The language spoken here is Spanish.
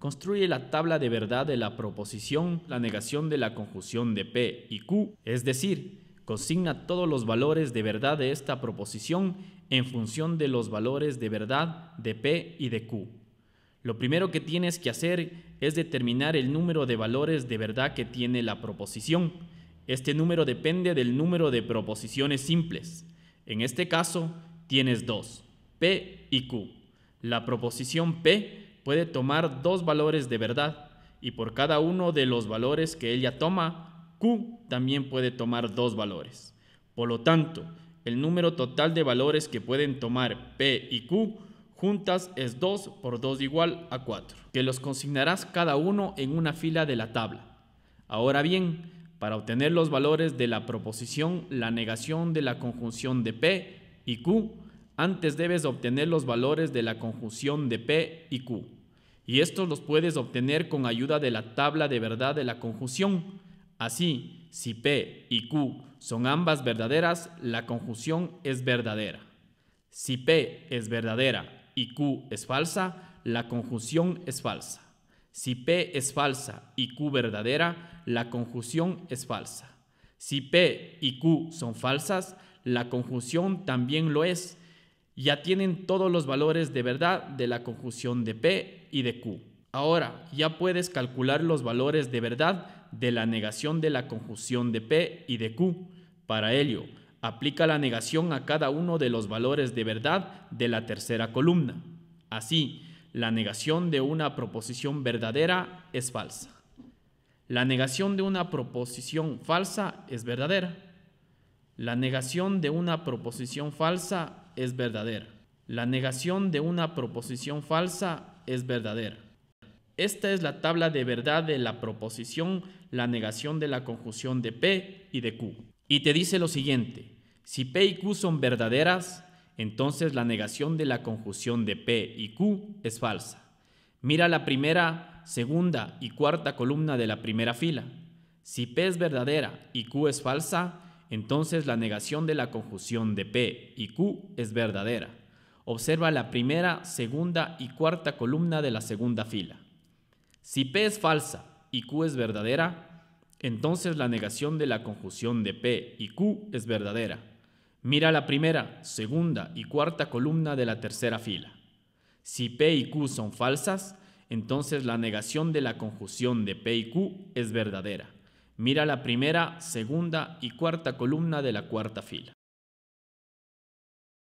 construye la tabla de verdad de la proposición, la negación de la conjunción de P y Q, es decir, consigna todos los valores de verdad de esta proposición en función de los valores de verdad de P y de Q. Lo primero que tienes que hacer es determinar el número de valores de verdad que tiene la proposición. Este número depende del número de proposiciones simples. En este caso, tienes dos, P y Q. La proposición P puede tomar dos valores de verdad y por cada uno de los valores que ella toma, Q también puede tomar dos valores. Por lo tanto, el número total de valores que pueden tomar P y Q juntas es 2 por 2 igual a 4, que los consignarás cada uno en una fila de la tabla. Ahora bien, para obtener los valores de la proposición, la negación de la conjunción de P y Q, antes debes obtener los valores de la conjunción de P y Q y estos los puedes obtener con ayuda de la tabla de verdad de la conjunción. Así, si P y Q son ambas verdaderas, la conjunción es verdadera. Si P es verdadera y Q es falsa, la conjunción es falsa. Si P es falsa y Q verdadera, la conjunción es falsa. Si P y Q son falsas, la conjunción también lo es ya tienen todos los valores de verdad de la conjunción de P y de Q. Ahora ya puedes calcular los valores de verdad de la negación de la conjunción de P y de Q. Para ello, aplica la negación a cada uno de los valores de verdad de la tercera columna. Así, la negación de una proposición verdadera es falsa. La negación de una proposición falsa es verdadera. La negación de una proposición falsa es verdadera. La negación de una proposición falsa es verdadera. Esta es la tabla de verdad de la proposición, la negación de la conjunción de P y de Q. Y te dice lo siguiente, si P y Q son verdaderas, entonces la negación de la conjunción de P y Q es falsa. Mira la primera, segunda y cuarta columna de la primera fila. Si P es verdadera y Q es falsa, entonces la negación de la conjunción de P y Q es verdadera. Observa la primera, segunda y cuarta columna de la segunda fila. Si P es falsa y Q es verdadera, entonces la negación de la conjunción de P y Q es verdadera. Mira la primera, segunda y cuarta columna de la tercera fila. Si P y Q son falsas, entonces la negación de la conjunción de P y Q es verdadera. Mira la primera, segunda y cuarta columna de la cuarta fila.